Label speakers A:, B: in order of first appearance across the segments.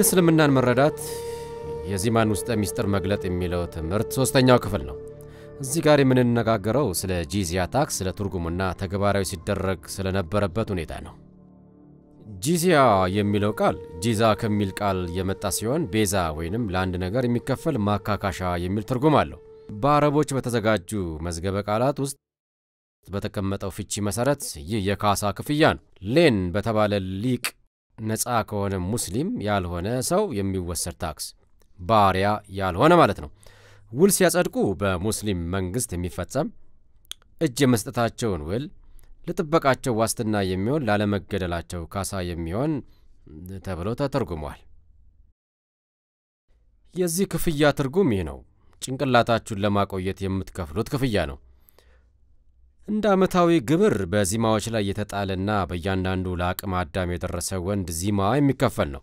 A: የእስልምናን መረዳት የዚማን ውስጠ ሚስጥር መግለጥ የሚለው ትምህርት ሶስተኛው ክፍል ነው። እዚህ ጋር የምንነጋገረው ስለ ጂዚያ ታክስ፣ ስለ ትርጉሙና ተግባራዊ ሲደረግ ስለነበረበት ሁኔታ ነው። ጂዚያ የሚለው ቃል ጂዛ ከሚል ቃል የመጣ ሲሆን ቤዛ ወይንም ለአንድ ነገር የሚከፈል ማካካሻ የሚል ትርጉም አለው። በአረቦች በተዘጋጁ መዝገበ ቃላት ውስጥ በተቀመጠው ፍቺ መሰረት ይህ የካሳ ክፍያ ነው። ሌን በተባለ ሊቅ ነፃ ከሆነ ሙስሊም ያልሆነ ሰው የሚወሰድ ታክስ ባሪያ ያልሆነ ማለት ነው። ውል ሲያጸድቁ በሙስሊም መንግስት የሚፈጸም እጅ የመስጠታቸውን ውል ለጥበቃቸው ዋስትና የሚሆን ላለመገደላቸው ካሳ የሚሆን ተብሎ ተተርጉሟል። የዚህ ክፍያ ትርጉም ይህ ነው። ጭንቅላታችሁን ለማቆየት የምትከፍሉት ክፍያ ነው። እንደ ዓመታዊ ግብር በዚማዎች ላይ የተጣለና በእያንዳንዱ ለአቅመ አዳም የደረሰ ወንድ ዚማ የሚከፈል ነው።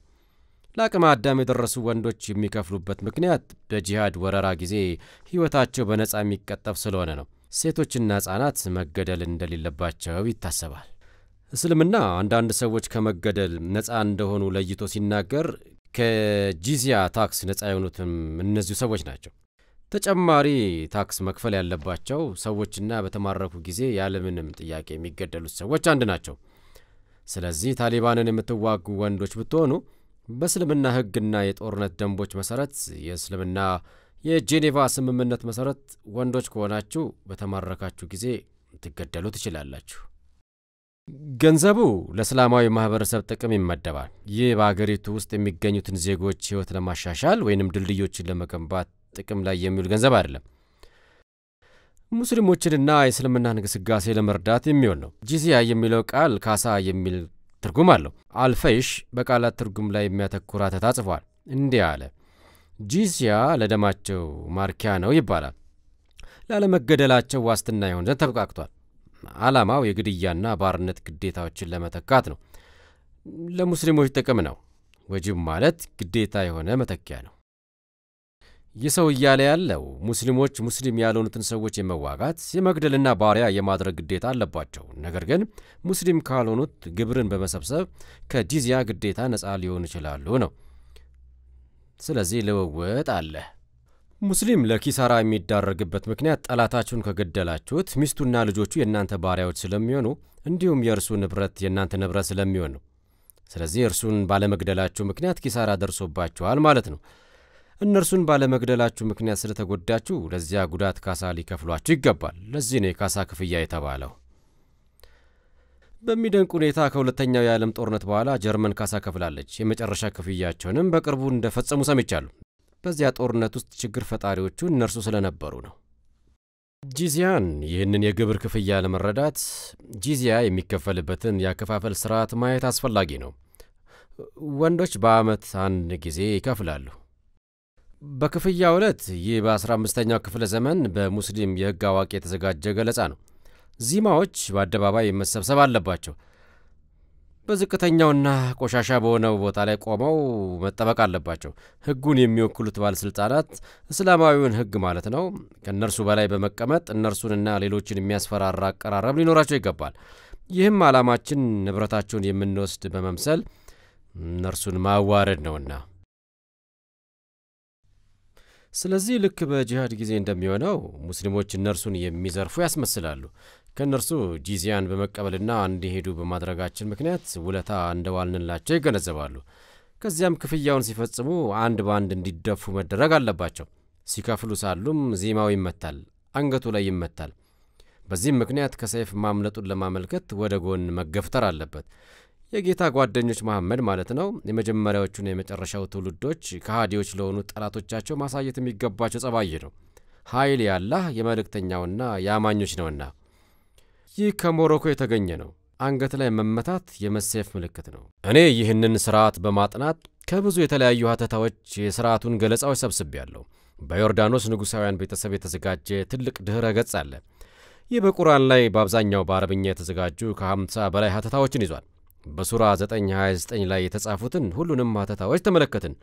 A: ለአቅመ አዳም የደረሱ ወንዶች የሚከፍሉበት ምክንያት በጂሃድ ወረራ ጊዜ ሕይወታቸው በነፃ የሚቀጠፍ ስለሆነ ነው። ሴቶችና ሕፃናት መገደል እንደሌለባቸው ይታሰባል። እስልምና አንዳንድ ሰዎች ከመገደል ነፃ እንደሆኑ ለይቶ ሲናገር ከጂዚያ ታክስ ነፃ የሆኑትም እነዚሁ ሰዎች ናቸው። ተጨማሪ ታክስ መክፈል ያለባቸው ሰዎችና በተማረኩ ጊዜ ያለምንም ጥያቄ የሚገደሉት ሰዎች አንድ ናቸው። ስለዚህ ታሊባንን የምትዋጉ ወንዶች ብትሆኑ በእስልምና ሕግና የጦርነት ደንቦች መሰረት የእስልምና የጄኔቫ ስምምነት መሰረት ወንዶች ከሆናችሁ በተማረካችሁ ጊዜ ትገደሉ ትችላላችሁ። ገንዘቡ ለእስላማዊ ማህበረሰብ ጥቅም ይመደባል። ይህ በአገሪቱ ውስጥ የሚገኙትን ዜጎች ሕይወት ለማሻሻል ወይንም ድልድዮችን ለመገንባት ጥቅም ላይ የሚውል ገንዘብ አይደለም። ሙስሊሞችንና የእስልምና እንቅስቃሴ ለመርዳት የሚውል ነው። ጂዚያ የሚለው ቃል ካሳ የሚል ትርጉም አለው። አልፈይሽ በቃላት ትርጉም ላይ የሚያተኩር አተታ ጽፏል። እንዲህ አለ። ጂዚያ ለደማቸው ማርኪያ ነው ይባላል። ላለመገደላቸው ዋስትና የሆን ዘንድ ተብቃቅቷል። ዓላማው የግድያና ባርነት ግዴታዎችን ለመተካት ነው። ለሙስሊሞች ጥቅም ነው። ወጅብ ማለት ግዴታ የሆነ መተኪያ ነው። ይህ ሰው እያለ ያለው ሙስሊሞች ሙስሊም ያልሆኑትን ሰዎች የመዋጋት የመግደልና ባሪያ የማድረግ ግዴታ አለባቸው። ነገር ግን ሙስሊም ካልሆኑት ግብርን በመሰብሰብ ከጂዚያ ግዴታ ነፃ ሊሆኑ ይችላሉ ነው። ስለዚህ ልውውጥ አለ። ሙስሊም ለኪሳራ የሚዳረግበት ምክንያት ጠላታችሁን ከገደላችሁት ሚስቱና ልጆቹ የእናንተ ባሪያዎች ስለሚሆኑ እንዲሁም የእርሱ ንብረት የእናንተ ንብረት ስለሚሆን ነው። ስለዚህ እርሱን ባለመግደላችሁ ምክንያት ኪሳራ ደርሶባችኋል ማለት ነው። እነርሱን ባለመግደላችሁ ምክንያት ስለተጎዳችሁ ለዚያ ጉዳት ካሳ ሊከፍሏችሁ ይገባል። ለዚህ ነው የካሳ ክፍያ የተባለው። በሚደንቅ ሁኔታ ከሁለተኛው የዓለም ጦርነት በኋላ ጀርመን ካሳ ከፍላለች። የመጨረሻ ክፍያቸውንም በቅርቡ እንደፈጸሙ ሰምቻሉ። በዚያ ጦርነት ውስጥ ችግር ፈጣሪዎቹ እነርሱ ስለነበሩ ነው። ጂዚያን ይህንን የግብር ክፍያ ለመረዳት ጂዚያ የሚከፈልበትን የአከፋፈል ስርዓት ማየት አስፈላጊ ነው። ወንዶች በዓመት አንድ ጊዜ ይከፍላሉ። በክፍያ ዕለት ይህ በ15ኛው ክፍለ ዘመን በሙስሊም የሕግ አዋቂ የተዘጋጀ ገለጻ ነው። ዚማዎች በአደባባይ መሰብሰብ አለባቸው። በዝቅተኛውና ቆሻሻ በሆነው ቦታ ላይ ቆመው መጠበቅ አለባቸው። ሕጉን የሚወክሉት ባለሥልጣናት እስላማዊውን ሕግ ማለት ነው ከእነርሱ በላይ በመቀመጥ እነርሱንና ሌሎችን የሚያስፈራራ አቀራረብ ሊኖራቸው ይገባል። ይህም ዓላማችን ንብረታቸውን የምንወስድ በመምሰል እነርሱን ማዋረድ ነውና ስለዚህ ልክ በጂሃድ ጊዜ እንደሚሆነው ሙስሊሞች እነርሱን የሚዘርፉ ያስመስላሉ። ከእነርሱ ጂዚያን በመቀበልና እንዲሄዱ በማድረጋችን ምክንያት ውለታ እንደዋልንላቸው ይገነዘባሉ። ከዚያም ክፍያውን ሲፈጽሙ አንድ በአንድ እንዲደፉ መደረግ አለባቸው። ሲከፍሉ ሳሉም ዜማው ይመታል፣ አንገቱ ላይ ይመታል። በዚህም ምክንያት ከሰይፍ ማምለጡን ለማመልከት ወደ ጎን መገፍተር አለበት። የጌታ ጓደኞች መሐመድ ማለት ነው። የመጀመሪያዎቹን የመጨረሻው ትውልዶች ከሃዲዎች ለሆኑ ጠላቶቻቸው ማሳየት የሚገባቸው ጸባይ ነው። ኃይል ያላህ የመልእክተኛውና የአማኞች ነውና። ይህ ከሞሮኮ የተገኘ ነው። አንገት ላይ መመታት የመሰየፍ ምልክት ነው። እኔ ይህንን ስርዓት በማጥናት ከብዙ የተለያዩ ሀተታዎች የስርዓቱን ገለጻዎች ሰብስቤያለሁ። በዮርዳኖስ ንጉሳውያን ቤተሰብ የተዘጋጀ ትልቅ ድኅረ ገጽ አለ። ይህ በቁርአን ላይ በአብዛኛው በአረብኛ የተዘጋጁ ከ50 በላይ ሀተታዎችን ይዟል። በሱራ 929 ላይ የተጻፉትን ሁሉንም ማተታዎች ተመለከትን።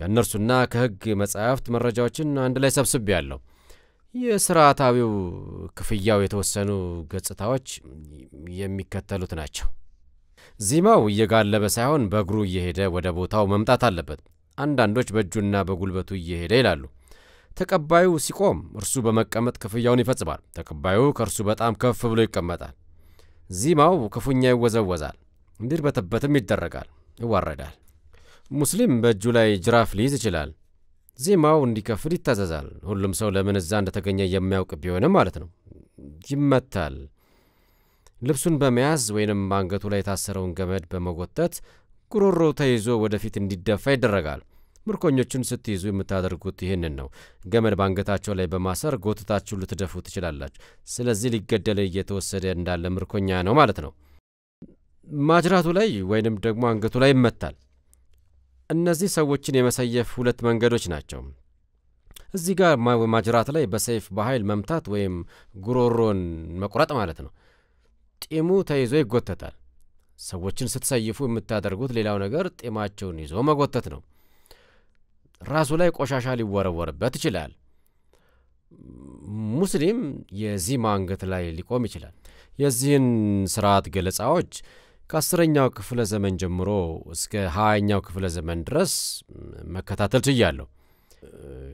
A: ከእነርሱና ከሕግ መጻሕፍት መረጃዎችን አንድ ላይ ሰብስብ ያለው የስርዓታዊው ክፍያው የተወሰኑ ገጽታዎች የሚከተሉት ናቸው። ዚማው እየጋለበ ሳይሆን በእግሩ እየሄደ ወደ ቦታው መምጣት አለበት። አንዳንዶች በእጁና በጉልበቱ እየሄደ ይላሉ። ተቀባዩ ሲቆም እርሱ በመቀመጥ ክፍያውን ይፈጽማል። ተቀባዩ ከእርሱ በጣም ከፍ ብሎ ይቀመጣል። ዚማው ክፉኛ ይወዘወዛል። እንዲርበተበትም ይደረጋል፣ ይዋረዳል። ሙስሊም በእጁ ላይ ጅራፍ ሊይዝ ይችላል። ዜማው እንዲከፍል ይታዘዛል። ሁሉም ሰው ለምን እዛ እንደተገኘ የሚያውቅ ቢሆንም ማለት ነው። ይመታል። ልብሱን በመያዝ ወይንም አንገቱ ላይ የታሰረውን ገመድ በመጎተት ጉሮሮ ተይዞ ወደፊት እንዲደፋ ይደረጋል። ምርኮኞቹን ስትይዙ የምታደርጉት ይህንን ነው። ገመድ በአንገታቸው ላይ በማሰር ጎትታችሁ ልትደፉ ትችላላችሁ። ስለዚህ ሊገደል እየተወሰደ እንዳለ ምርኮኛ ነው ማለት ነው። ማጅራቱ ላይ ወይንም ደግሞ አንገቱ ላይ ይመታል። እነዚህ ሰዎችን የመሰየፍ ሁለት መንገዶች ናቸው። እዚህ ጋር ማጅራት ላይ በሰይፍ በኃይል መምታት ወይም ጉሮሮን መቁረጥ ማለት ነው። ጢሙ ተይዞ ይጎተታል። ሰዎችን ስትሰይፉ የምታደርጉት ሌላው ነገር ጢማቸውን ይዞ መጎተት ነው። ራሱ ላይ ቆሻሻ ሊወረወርበት ይችላል። ሙስሊም የዚህ አንገት ላይ ሊቆም ይችላል። የዚህን ስርዓት ገለጻዎች ከአስረኛው ክፍለ ዘመን ጀምሮ እስከ ሀያኛው ክፍለ ዘመን ድረስ መከታተል ችያለሁ።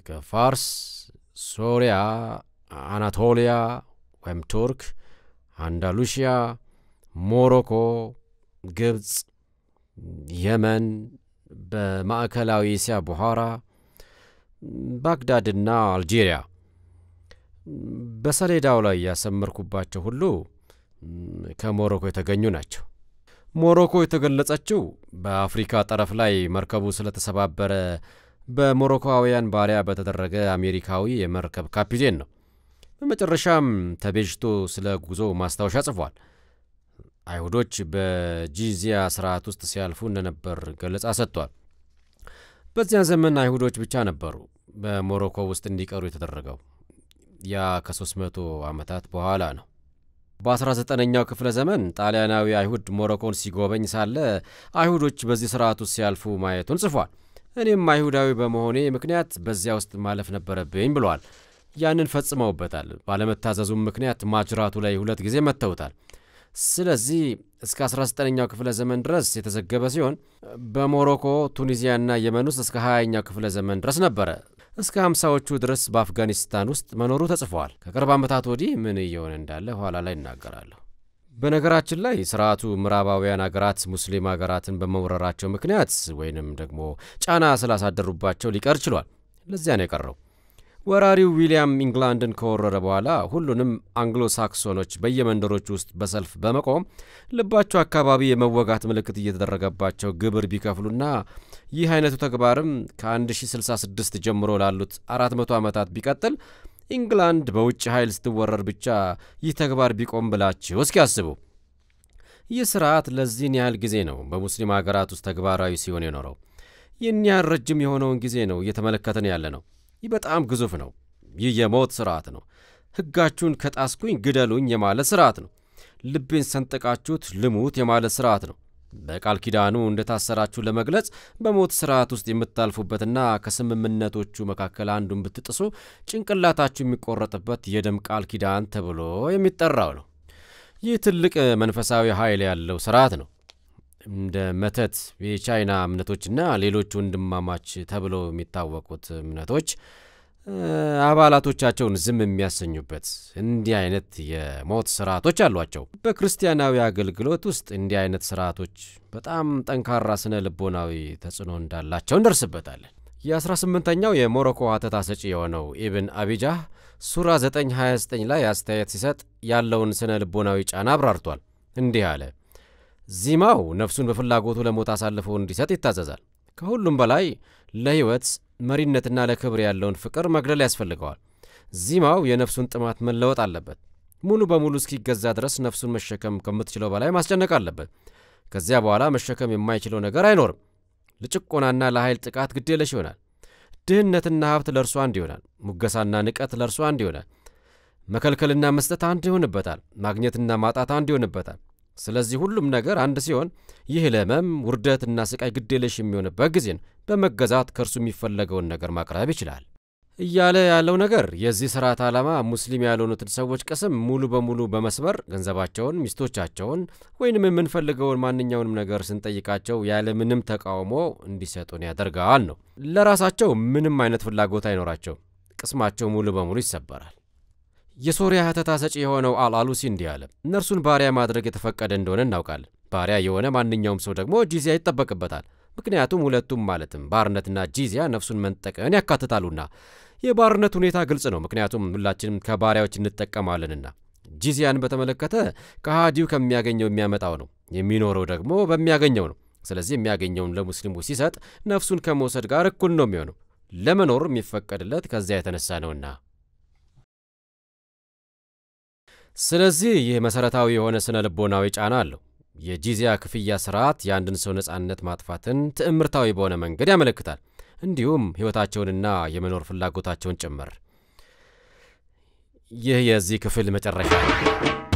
A: ከፋርስ፣ ሶሪያ፣ አናቶሊያ ወይም ቱርክ፣ አንዳሉሽያ፣ ሞሮኮ፣ ግብፅ፣ የመን፣ በማዕከላዊ እስያ ቡኋራ፣ ባግዳድና አልጄሪያ በሰሌዳው ላይ ያሰመርኩባቸው ሁሉ ከሞሮኮ የተገኙ ናቸው። ሞሮኮ የተገለጸችው በአፍሪካ ጠረፍ ላይ መርከቡ ስለተሰባበረ በሞሮኮውያን ባሪያ በተደረገ አሜሪካዊ የመርከብ ካፒቴን ነው። በመጨረሻም ተቤዥቶ ስለ ጉዞ ማስታወሻ ጽፏል። አይሁዶች በጂዚያ ስርዓት ውስጥ ሲያልፉ እንደነበር ገለጻ ሰጥቷል። በዚያ ዘመን አይሁዶች ብቻ ነበሩ በሞሮኮ ውስጥ እንዲቀሩ የተደረገው። ያ ከ300 ዓመታት በኋላ ነው። በ19ኛው ክፍለ ዘመን ጣሊያናዊ አይሁድ ሞሮኮን ሲጎበኝ ሳለ አይሁዶች በዚህ ስርዓት ውስጥ ሲያልፉ ማየቱን ጽፏል። እኔም አይሁዳዊ በመሆኔ ምክንያት በዚያ ውስጥ ማለፍ ነበረብኝ ብለዋል። ያንን ፈጽመውበታል። ባለመታዘዙም ምክንያት ማጅራቱ ላይ ሁለት ጊዜ መተውታል። ስለዚህ እስከ 19ኛው ክፍለ ዘመን ድረስ የተዘገበ ሲሆን በሞሮኮ ቱኒዚያና የመን ውስጥ እስከ 20ኛው ክፍለ ዘመን ድረስ ነበረ እስከ ሀምሳዎቹ ድረስ በአፍጋኒስታን ውስጥ መኖሩ ተጽፏል። ከቅርብ ዓመታት ወዲህ ምን እየሆነ እንዳለ ኋላ ላይ እናገራለሁ። በነገራችን ላይ ስርዓቱ ምዕራባውያን አገራት ሙስሊም ሀገራትን በመውረራቸው ምክንያት ወይንም ደግሞ ጫና ስላሳደሩባቸው ሊቀር ችሏል። ለዚያ ነው የቀረው። ወራሪው ዊልያም ኢንግላንድን ከወረረ በኋላ ሁሉንም አንግሎ ሳክሶኖች በየመንደሮች ውስጥ በሰልፍ በመቆም ልባቸው አካባቢ የመወጋት ምልክት እየተደረገባቸው ግብር ቢከፍሉና ይህ አይነቱ ተግባርም ከ1066 ጀምሮ ላሉት 400 ዓመታት ቢቀጥል ኢንግላንድ በውጭ ኃይል ስትወረር ብቻ ይህ ተግባር ቢቆም ብላችሁ እስኪ አስቡ። ይህ ስርዓት ለዚህን ያህል ጊዜ ነው በሙስሊም ሀገራት ውስጥ ተግባራዊ ሲሆን የኖረው። ይህን ያህል ረጅም የሆነውን ጊዜ ነው እየተመለከተን ያለ ነው። ይህ በጣም ግዙፍ ነው። ይህ የሞት ስርዓት ነው። ሕጋችሁን ከጣስኩኝ ግደሉኝ የማለት ስርዓት ነው። ልቤን ሰንጠቃችሁት ልሙት የማለት ስርዓት ነው። በቃል ኪዳኑ እንደታሰራችሁ ለመግለጽ በሞት ስርዓት ውስጥ የምታልፉበትና ከስምምነቶቹ መካከል አንዱን ብትጥሱ ጭንቅላታችሁ የሚቆረጥበት የደም ቃል ኪዳን ተብሎ የሚጠራው ነው። ይህ ትልቅ መንፈሳዊ ኃይል ያለው ስርዓት ነው። እንደ መተት የቻይና እምነቶችና ሌሎች ወንድማማች ተብለው የሚታወቁት እምነቶች አባላቶቻቸውን ዝም የሚያሰኙበት እንዲህ አይነት የሞት ስርዓቶች አሏቸው። በክርስቲያናዊ አገልግሎት ውስጥ እንዲህ አይነት ስርዓቶች በጣም ጠንካራ ስነ ልቦናዊ ተጽዕኖ እንዳላቸው እንደርስበታለን። የ18ኛው የሞሮኮ ሀተታ ሰጪ የሆነው ኢብን አቢጃህ ሱራ 929 ላይ አስተያየት ሲሰጥ ያለውን ስነ ልቦናዊ ጫና አብራርቷል። እንዲህ አለ ዚማው ነፍሱን በፍላጎቱ ለሞት አሳልፎ እንዲሰጥ ይታዘዛል። ከሁሉም በላይ ለሕይወት መሪነትና ለክብር ያለውን ፍቅር መግደል ያስፈልገዋል። ዚማው የነፍሱን ጥማት መለወጥ አለበት። ሙሉ በሙሉ እስኪገዛ ድረስ ነፍሱን መሸከም ከምትችለው በላይ ማስጨነቅ አለበት። ከዚያ በኋላ መሸከም የማይችለው ነገር አይኖርም። ለጭቆናና ለኃይል ጥቃት ግዴለሽ ይሆናል። ድህነትና ሀብት ለእርሱ አንድ ይሆናል። ሙገሳና ንቀት ለእርሱ አንድ ይሆናል። መከልከልና መስጠት አንድ ይሆንበታል። ማግኘትና ማጣት አንድ ይሆንበታል። ስለዚህ ሁሉም ነገር አንድ ሲሆን ይህ ለህመም፣ ውርደትና ስቃይ ግዴለሽ የሚሆንበት ጊዜን በመገዛት ከእርሱ የሚፈለገውን ነገር ማቅረብ ይችላል እያለ ያለው ነገር የዚህ ስርዓት ዓላማ ሙስሊም ያልሆኑትን ሰዎች ቅስም ሙሉ በሙሉ በመስበር ገንዘባቸውን፣ ሚስቶቻቸውን ወይንም የምንፈልገውን ማንኛውንም ነገር ስንጠይቃቸው ያለምንም ተቃውሞ እንዲሰጡን ያደርገዋል ነው። ለራሳቸው ምንም አይነት ፍላጎት አይኖራቸው፣ ቅስማቸው ሙሉ በሙሉ ይሰበራል። የሶሪያ ሀተታ ሰጪ የሆነው አልአሉሲ እንዲህ አለ፣ እነርሱን ባሪያ ማድረግ የተፈቀደ እንደሆነ እናውቃለን። ባሪያ የሆነ ማንኛውም ሰው ደግሞ ጂዚያ ይጠበቅበታል። ምክንያቱም ሁለቱም ማለትም ባርነትና ጂዚያ ነፍሱን መንጠቀን ያካትታሉና። የባርነት ሁኔታ ግልጽ ነው፣ ምክንያቱም ሁላችንም ከባሪያዎች እንጠቀማለንና። ጂዚያን በተመለከተ ከሃዲው ከሚያገኘው የሚያመጣው ነው፣ የሚኖረው ደግሞ በሚያገኘው ነው። ስለዚህ የሚያገኘውን ለሙስሊሙ ሲሰጥ ነፍሱን ከመውሰድ ጋር እኩል ነው የሚሆነው፣ ለመኖር የሚፈቀድለት ከዚያ የተነሳ ነውና። ስለዚህ ይህ መሠረታዊ የሆነ ስነ ልቦናዊ ጫና አለው። የጂዚያ ክፍያ ስርዓት የአንድን ሰው ነፃነት ማጥፋትን ትዕምርታዊ በሆነ መንገድ ያመለክታል፣ እንዲሁም ሕይወታቸውንና የመኖር ፍላጎታቸውን ጭምር። ይህ የዚህ ክፍል መጨረሻ ነው።